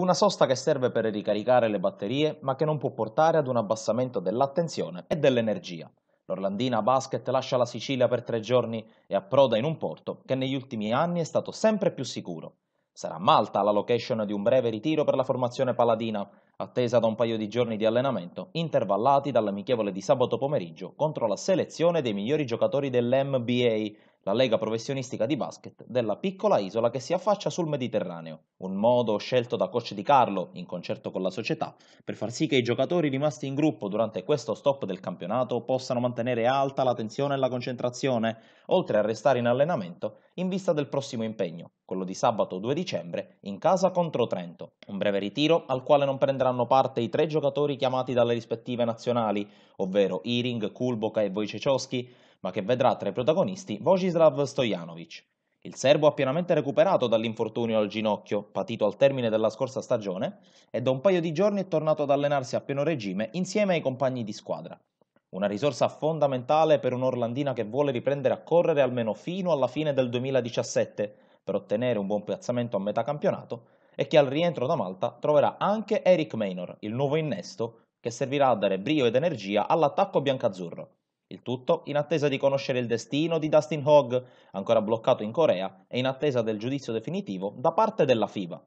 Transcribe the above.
Una sosta che serve per ricaricare le batterie ma che non può portare ad un abbassamento dell'attenzione e dell'energia. L'Orlandina Basket lascia la Sicilia per tre giorni e approda in un porto che negli ultimi anni è stato sempre più sicuro. Sarà Malta la location di un breve ritiro per la formazione paladina, attesa da un paio di giorni di allenamento, intervallati dall'amichevole di sabato pomeriggio contro la selezione dei migliori giocatori dell'MBA, la lega professionistica di basket della piccola isola che si affaccia sul Mediterraneo un modo scelto da Coach Di Carlo, in concerto con la società, per far sì che i giocatori rimasti in gruppo durante questo stop del campionato possano mantenere alta la tensione e la concentrazione, oltre a restare in allenamento in vista del prossimo impegno, quello di sabato 2 dicembre in casa contro Trento. Un breve ritiro al quale non prenderanno parte i tre giocatori chiamati dalle rispettive nazionali, ovvero Iring, Kulboka e Wojciechowski, ma che vedrà tra i protagonisti Vojislav Stojanovic. Il serbo ha pienamente recuperato dall'infortunio al ginocchio, patito al termine della scorsa stagione, e da un paio di giorni è tornato ad allenarsi a pieno regime insieme ai compagni di squadra. Una risorsa fondamentale per un'Orlandina che vuole riprendere a correre almeno fino alla fine del 2017 per ottenere un buon piazzamento a metà campionato e che al rientro da Malta troverà anche Eric Maynor, il nuovo innesto, che servirà a dare brio ed energia all'attacco biancazzurro. Il tutto in attesa di conoscere il destino di Dustin Hogg, ancora bloccato in Corea, e in attesa del giudizio definitivo da parte della FIBA.